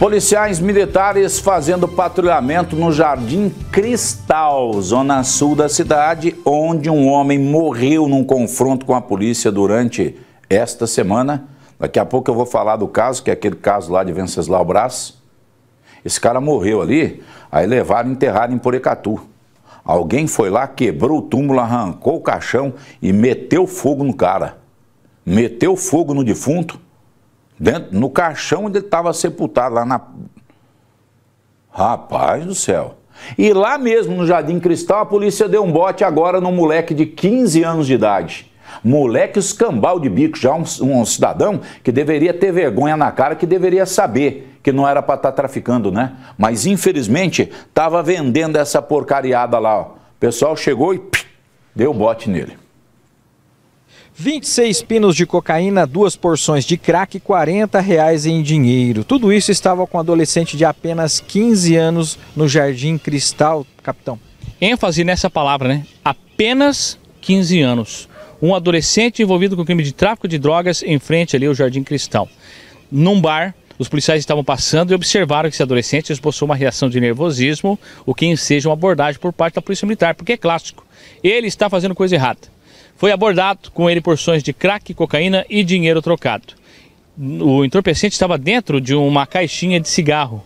Policiais militares fazendo patrulhamento no Jardim Cristal, zona sul da cidade, onde um homem morreu num confronto com a polícia durante esta semana. Daqui a pouco eu vou falar do caso, que é aquele caso lá de Venceslau Brás. Esse cara morreu ali, aí levaram e enterraram em Porecatu. Alguém foi lá, quebrou o túmulo, arrancou o caixão e meteu fogo no cara. Meteu fogo no defunto dentro, no caixão onde ele estava sepultado, lá na. Rapaz do céu. E lá mesmo no Jardim Cristal, a polícia deu um bote agora num moleque de 15 anos de idade. Moleque escambau de bico, já um, um cidadão que deveria ter vergonha na cara, que deveria saber que não era para estar tá traficando, né? Mas infelizmente estava vendendo essa porcariada lá. Ó. O pessoal chegou e pff, deu bote nele. 26 pinos de cocaína, duas porções de crack e 40 reais em dinheiro. Tudo isso estava com um adolescente de apenas 15 anos no Jardim Cristal, capitão. ênfase nessa palavra, né? Apenas 15 anos. Um adolescente envolvido com crime de tráfico de drogas em frente ali ao Jardim Cristal. Num bar, os policiais estavam passando e observaram que esse adolescente esboçou uma reação de nervosismo, o que enseja uma abordagem por parte da Polícia Militar, porque é clássico. Ele está fazendo coisa errada. Foi abordado com ele porções de crack, cocaína e dinheiro trocado. O entorpecente estava dentro de uma caixinha de cigarro.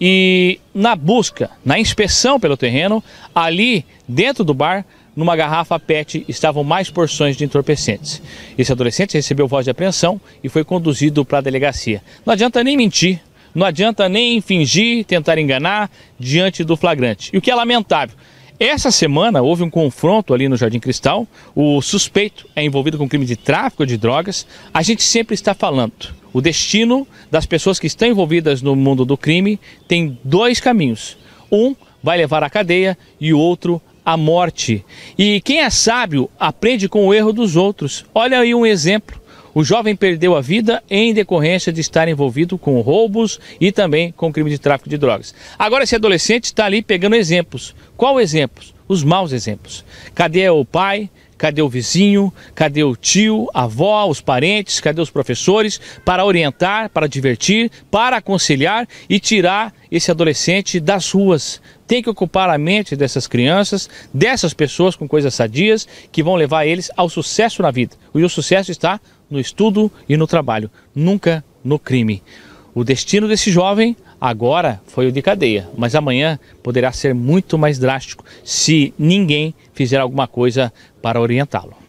E na busca, na inspeção pelo terreno, ali dentro do bar, numa garrafa PET estavam mais porções de entorpecentes. Esse adolescente recebeu voz de apreensão e foi conduzido para a delegacia. Não adianta nem mentir, não adianta nem fingir, tentar enganar diante do flagrante. E o que é lamentável essa semana houve um confronto ali no Jardim Cristal. O suspeito é envolvido com crime de tráfico de drogas. A gente sempre está falando. O destino das pessoas que estão envolvidas no mundo do crime tem dois caminhos. Um vai levar à cadeia e o outro à morte. E quem é sábio aprende com o erro dos outros. Olha aí um exemplo o jovem perdeu a vida em decorrência de estar envolvido com roubos e também com crime de tráfico de drogas. Agora, esse adolescente está ali pegando exemplos. Qual exemplos? Os maus exemplos. Cadê o pai? Cadê o vizinho? Cadê o tio, a avó, os parentes? Cadê os professores para orientar, para divertir, para aconselhar e tirar esse adolescente das ruas, tem que ocupar a mente dessas crianças, dessas pessoas com coisas sadias que vão levar eles ao sucesso na vida. E o sucesso está no estudo e no trabalho, nunca no crime. O destino desse jovem agora foi o de cadeia, mas amanhã poderá ser muito mais drástico se ninguém fizer alguma coisa para orientá-lo.